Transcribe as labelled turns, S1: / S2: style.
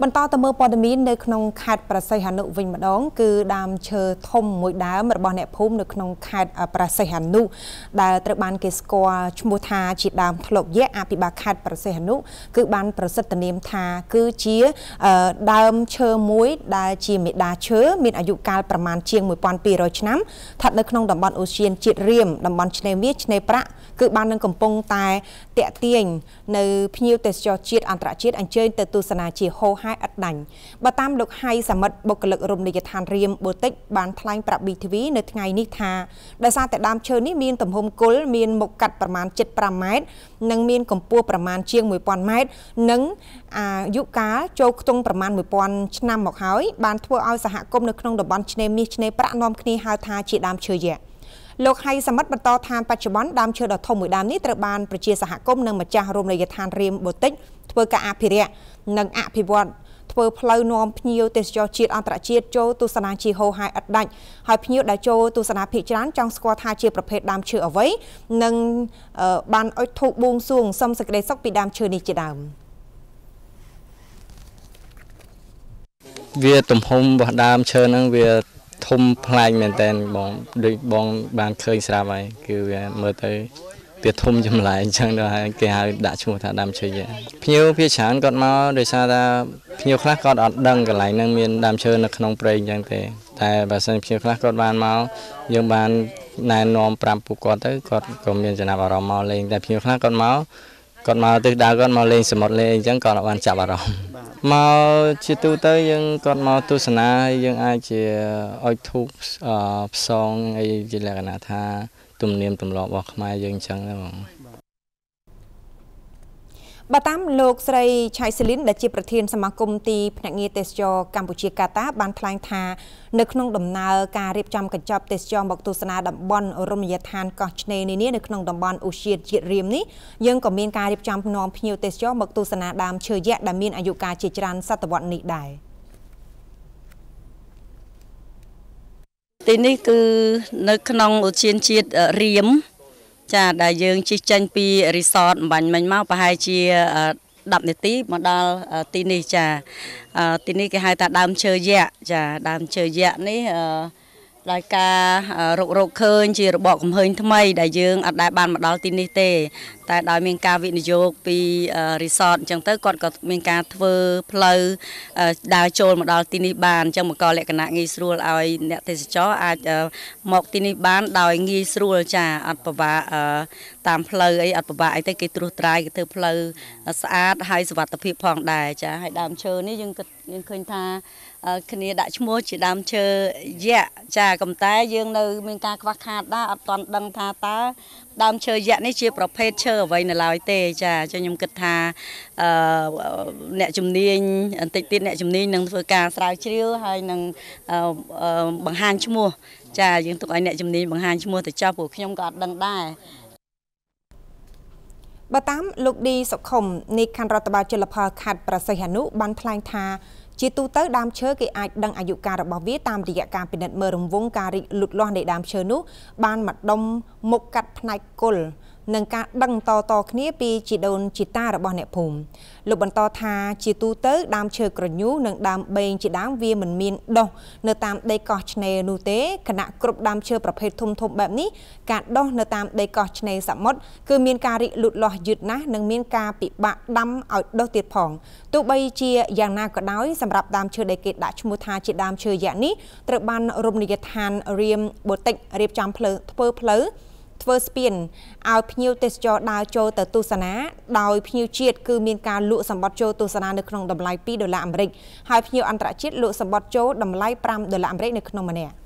S1: បន្តទៅមើលព័ត៌មាននៅក្នុងខេត្តប្រសិទ្ធនុវិញម្ដងគឺដើមឈើធំមួយដើមរបស់អ្នកភូមិនៅក្នុងខេត្តប្រសិទ្ធនុដែលត្រូវបានគេស្គាល់ឈ្មោះថាជាដើមធ្លុកយៈអភិបាលខេត្តប្រសិទ្ធនុគឺបានប្រសិទ្ធនាមថាគឺជាដើមឈើមួយដែលជាមេដាឈើមានអាយុកាលប្រមាណជាង1200ឆ្នាំស្ថិតនៅក្នុងតំបន់អូសៀនជាតិរៀមតំបន់ឆ្នេរមាសឆ្នេរប្រាក់គឺបាននឹងកំពុងតែតាក់ទាញនៅភ្ញៀវទេសចរជាតិអន្តរជាតិអញ្ជើញទៅទស្សនាជាហោហែឥតដាញ់បើតាមលោកហៃសមិទ្ធបុគ្គលិករមណីយដ្ឋានរៀមបូទិចបានថ្លែងប្រាប់ BTV នៅថ្ងៃនេះថាដោយសារតែដើមឈើនេះមានទំហំគល់មានមុខកាត់ប្រមាណ75ម៉ែត្រនិងមានកម្ពស់ប្រមាណជាង1000ម៉ែត្រនិងអាយុកាលចូលខ្ទង់ប្រមាណ1000ឆ្នាំមកហើយបានធ្វើឲ្យសហគមន៍នៅក្នុងតំបន់ឆ្នេរមាសឆ្នេរប្រាក់នាំគ្នាហៅថាជាដើមឈើយក្សលោកហៃសមិទ្ធបន្តថាបច្ចុប្បន្នដើមឈើដ៏ធំមួយដើមនេះត្រូវបានប្រជាសហគមន៍និងម្ចាស់រមណីយដ្ឋានរាមបូទិកធ្វើការអភិរក្សនិង អភិវឌ្ឍធ្វើផ្លូវនាំភ្ញៀវទេសចរជាតិអន្តរជាតិចូលទស្សនាជាហោហាយឥតដាច់ហើយភ្ញៀវដែលចូលទស្សនាភ ieck ច្រើនចង់ស្គាល់ថាជាប្រភេទដើមឈើអ្វីនិងបានអុជធូបបួងសួងសុំសេចក្តីសុខពីដើមឈើនេះជាដើម
S2: វាទំហំរបស់ដើមឈើហ្នឹងវាធំប្លែកមែនតើបងដូចបងបានឃើញស្រាប់ហើយគឺវាមើលទៅវាធំចម្លែកអញ្ចឹងដល់ហើយគេហៅដាក់ឈ្មោះថាដើមឈើយ៉ាភ្ញៀវភាច្រើនគាត់មកដោយសារថាភ្ញៀវខ្លះគាត់អត់ដឹងកន្លែងហ្នឹងមានដើមឈើនៅក្នុងព្រៃអញ្ចឹងទេតែបើសិនភ្ញៀវខ្លះគាត់បានមកយើងបានណែនាំប្រាប់ពួកគាត់ទៅគាត់ក៏មានចំណាប់អារម្មណ៍មកលេងតែភ្ញៀវខ្លះគាត់មកគាត់មកទិសដៅគាត់មកលេងសមុទ្រលេងអញ្ចឹងគាត់អត់បានចាប់អារម្មណ៍មកជាទូទៅយើងគាត់មកទស្សនាហើយយើងអាចជាអុជធូបផ្សង អីជាលក្ខណៈថាទំនៀមទម្លាប់របស់ខ្មែរយើងអញ្ចឹងដែរបង
S1: បើតាមលោកស្រីឆៃសេលីនដែលជាប្រធានសមាគមទីភ្នាក់ងារទេសចរកម្ពុជាកាតាបានថ្លែងថានៅក្នុងដំណើរការរៀបចំកញ្ចប់ទេសចរមកទស្សនាតំបន់រមណីយដ្ឋានកោះឆ្នេរនានានៅក្នុងតំបន់អូសៀនជាតិរៀមនេះយើងក៏មានការរៀបចំនាំភ្ញៀវទេសចរមកទស្សនាដើមឈើយក្សដែលមានអាយុកាលជ
S3: ាច្រើនសតវត្សនេះដែរ។ទីនេះគឺនៅក្នុងឧទ្យានជាតិរៀមចាដែលយើងជិះចេញពី resort អំបញ្ញមិញមកប្រហែលជា10នាទីមកដល់ទីនេះចាទីនេះគេហៅថាដើមឈើយៈចាដើមឈើយៈនេះដោយការរករកឃើញជារបបកំហើញថ្មី ដែលយើងអត់ដែលបានមកដល់ទីនេះទេតែដោយមានការវិនិយោគពី resort អញ្ចឹងទៅគាត់ក៏មានការធ្វើផ្លូវដើរចូលមកដល់ទីនេះបានអញ្ចឹងបង្កលក្ខណៈងាយស្រួលឲ្យអ្នកទេសចរអាច មកទីនេះបាន ដោយងាយស្រួលចាអត់ពិបាកតាមផ្លូវអីអត់ពិបាកអីទេគេត្រួសត្រាយគេធ្វើផ្លូវស្អាតហើយសុវត្ថិភាពផងដែរចា ហើយដើមឈើនេះយើងគិតយើងឃើញថាគ្នាដាក់ឈ្មោះជាដើមឈើយៈចាកំតែ យើងនៅ មានការខ្វះខាតដែរអត់ទាន់ដឹងថាតើដើមឈើយៈនេះជាប្រភេទឈើធ្វើអ្វីនៅឡើយទេចាចឹងខ្ញុំគិតថាអឺអ្នកជំនាញបន្តិចទៀតអ្នកជំនាញនឹងធ្វើការស្រាវជ្រាវហើយនឹងបង្ហាញឈ្មោះចាយើងទុកឲ្យអ្នកជំនាញបង្ហាញឈ្មោះទៅចោះព្រោះខ្ញុំក៏អត់ដឹងដែរបើតាមលោកឌីសុខុមនៃខណ្ឌរដ្ឋបាលជលផលខេត្តប្រសិទ្ធអនុ
S1: បានថ្លែងថា ជាទូទៅដើមឈើគេអាចដឹងអាយុកាលរបស់វាតាមរយៈការពិនិត្យមើលរង្វង់ការរីកលូតលាស់នៃដើមឈើនោះបានមកដុំមុខកាត់ផ្នែកគល់និងការដឹងតតគ្នាពីជីដូនជីតារបស់អ្នកភូមិលោកបន្តថាជាទូទៅដើមឈើក្រញូ និងដើមបេងជាដើមវាមិនមានដុះនៅតាមដីកោះឆ្នេរនោះទេគណៈគ្រប់ដើមឈើប្រភេទធំធំបែបនេះការដុះនៅតាមដីកោះឆ្នេរសមុទ្រគឺមានការរីកលូតលាស់យឺតណាស់និងមានការពិបាកដាំឲ្យដុះទៀតផងទោះបីជាយ៉ាងណាក៏ដោយ សម្រាប់ដើមឈើដែលគេដាក់ឈ្មោះថាជាដើមឈើយ៉ានេះត្រូវបានរមណីយដ្ឋានរៀមបូតិករៀបចំផ្លូវធ្វើផ្លូវធ្វើស្ពានឲ្យភ្ញៀវទេសចរដើរចូលទៅទស្សនាដោយភ្ញៀវជាតិគឺមានការលក់សម្បត្តិចូលទស្សនានៅក្នុងតម្លៃ2ដុល្លារអាមេរិកហើយភ្ញៀវអន្តរជាតិលក់សម្បត្តិចូលតម្លៃ5ដុល្លារអាមេរិកនៅក្នុងម្នាក់